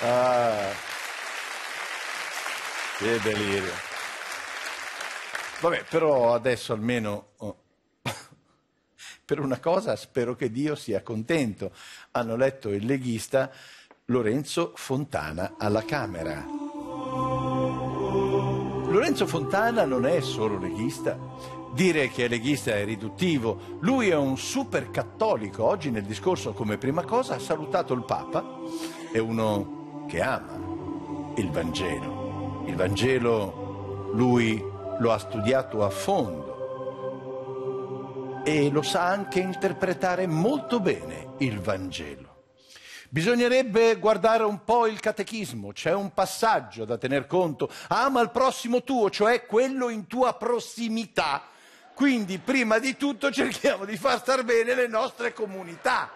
Ah, che delirio. Vabbè, però adesso almeno oh, per una cosa spero che Dio sia contento. Hanno letto il leghista Lorenzo Fontana alla Camera. Lorenzo Fontana non è solo leghista, Dire che è leghista è riduttivo. Lui è un super cattolico. Oggi nel discorso come prima cosa ha salutato il Papa. È uno che ama il Vangelo. Il Vangelo lui lo ha studiato a fondo e lo sa anche interpretare molto bene il Vangelo. Bisognerebbe guardare un po' il catechismo, c'è un passaggio da tener conto. Ama il prossimo tuo, cioè quello in tua prossimità. Quindi prima di tutto cerchiamo di far star bene le nostre comunità.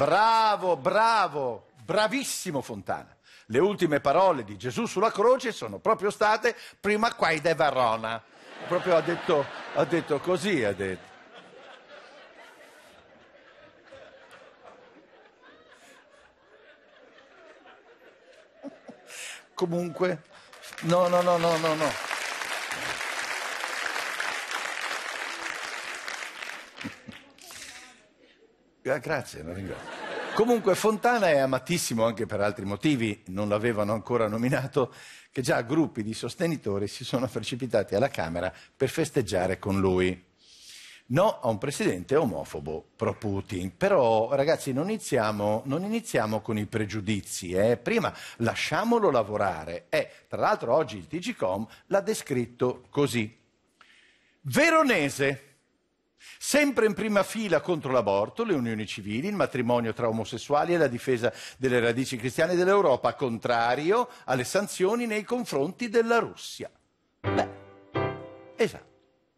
Bravo, bravo, bravissimo Fontana. Le ultime parole di Gesù sulla croce sono proprio state prima quai de Verona. Proprio ha detto, ha detto così, ha detto. Comunque, no, no, no, no, no, no. Grazie, non ringrazio. Comunque Fontana è amatissimo anche per altri motivi, non l'avevano ancora nominato, che già gruppi di sostenitori si sono precipitati alla Camera per festeggiare con lui. No a un presidente omofobo pro-Putin. Però ragazzi non iniziamo, non iniziamo con i pregiudizi, eh? prima lasciamolo lavorare. Eh, tra l'altro oggi il TGCOM l'ha descritto così. Veronese Sempre in prima fila contro l'aborto, le unioni civili, il matrimonio tra omosessuali e la difesa delle radici cristiane dell'Europa, contrario alle sanzioni nei confronti della Russia. Beh, esatto.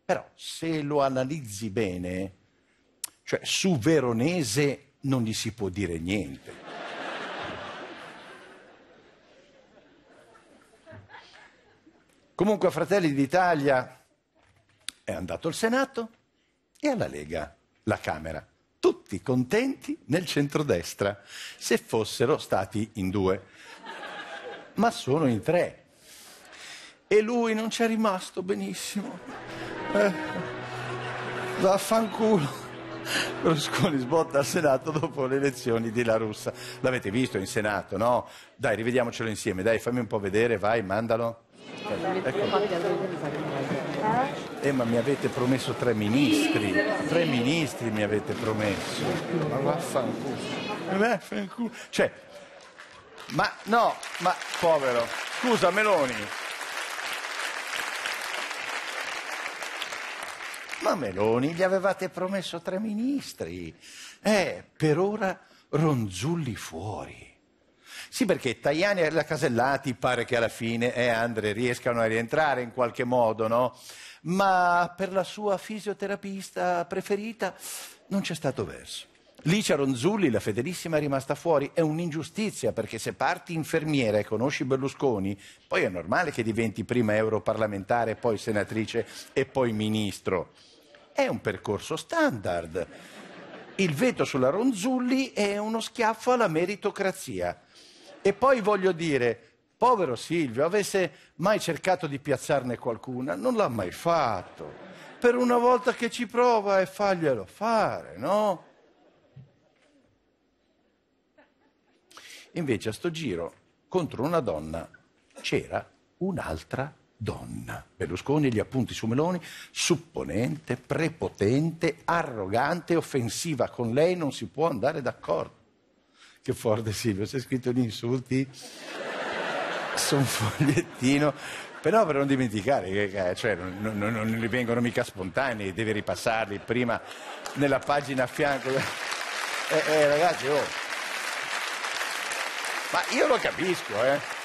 Però se lo analizzi bene, cioè su Veronese non gli si può dire niente. Comunque a Fratelli d'Italia è andato al Senato, e alla Lega, la Camera. Tutti contenti nel centrodestra, se fossero stati in due. Ma sono in tre. E lui non c'è rimasto benissimo. Eh, vaffanculo. Berlusconi sbotta al Senato dopo le elezioni di La Russa. L'avete visto in Senato, no? Dai, rivediamocelo insieme, dai, fammi un po' vedere, vai, mandalo. Ecco. Eh, ma mi avete promesso tre ministri, tre ministri mi avete promesso. Ma eh, vaffanculo. Cioè, ma no, ma povero. Scusa Meloni. Ma Meloni, gli avevate promesso tre ministri. Eh, per ora Ronzulli fuori. Sì, perché Tajani e la Casellati pare che alla fine e eh, Andre riescano a rientrare in qualche modo, no? Ma per la sua fisioterapista preferita non c'è stato verso. Licia Ronzulli, la fedelissima, è rimasta fuori. È un'ingiustizia perché se parti infermiera e conosci Berlusconi, poi è normale che diventi prima europarlamentare, poi senatrice e poi ministro. È un percorso standard. Il veto sulla Ronzulli è uno schiaffo alla meritocrazia. E poi voglio dire, povero Silvio, avesse mai cercato di piazzarne qualcuna? Non l'ha mai fatto. Per una volta che ci prova e faglielo fare, no? Invece a sto giro, contro una donna, c'era un'altra donna. Berlusconi, gli appunti su Meloni, supponente, prepotente, arrogante, offensiva. Con lei non si può andare d'accordo che forte Silvio, c'è scritto gli insulti su un fogliettino, però per non dimenticare che eh, cioè, non, non, non, li vengono mica spontanei, devi ripassarli prima nella pagina a fianco. Eh, eh, ragazzi, oh. ma io lo capisco, eh.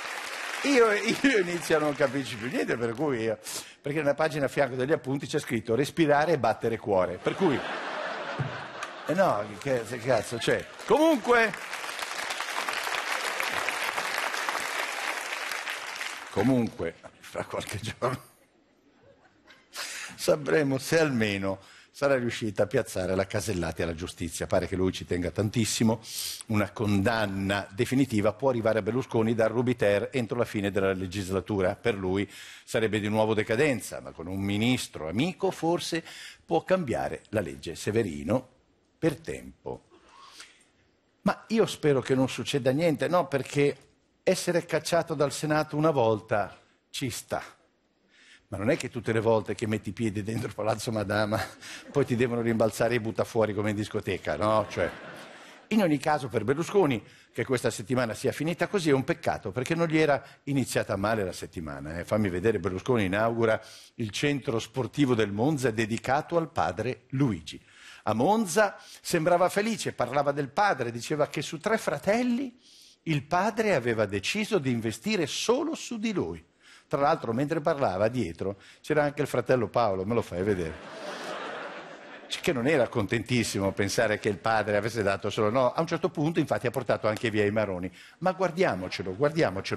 Io, io, inizio a non capirci più niente, per cui io, eh, perché nella pagina a fianco degli appunti c'è scritto respirare e battere cuore, per cui... Eh no, che, che cazzo cioè... Comunque... Comunque, fra qualche giorno sapremo se almeno sarà riuscita a piazzare la Casellati alla giustizia. Pare che lui ci tenga tantissimo. Una condanna definitiva può arrivare a Berlusconi dal Rubiter entro la fine della legislatura. Per lui sarebbe di nuovo decadenza, ma con un ministro amico forse può cambiare la legge Severino per tempo. Ma io spero che non succeda niente, no? Perché essere cacciato dal Senato una volta ci sta. Ma non è che tutte le volte che metti piede dentro Palazzo Madama poi ti devono rimbalzare e butta fuori come in discoteca, no? Cioè, in ogni caso per Berlusconi che questa settimana sia finita così è un peccato perché non gli era iniziata male la settimana. Eh. Fammi vedere, Berlusconi inaugura il centro sportivo del Monza dedicato al padre Luigi. A Monza sembrava felice, parlava del padre, diceva che su tre fratelli il padre aveva deciso di investire solo su di lui. Tra l'altro, mentre parlava dietro c'era anche il fratello Paolo, me lo fai vedere. Che non era contentissimo pensare che il padre avesse dato solo no. A un certo punto, infatti, ha portato anche via i maroni. Ma guardiamocelo, guardiamocelo.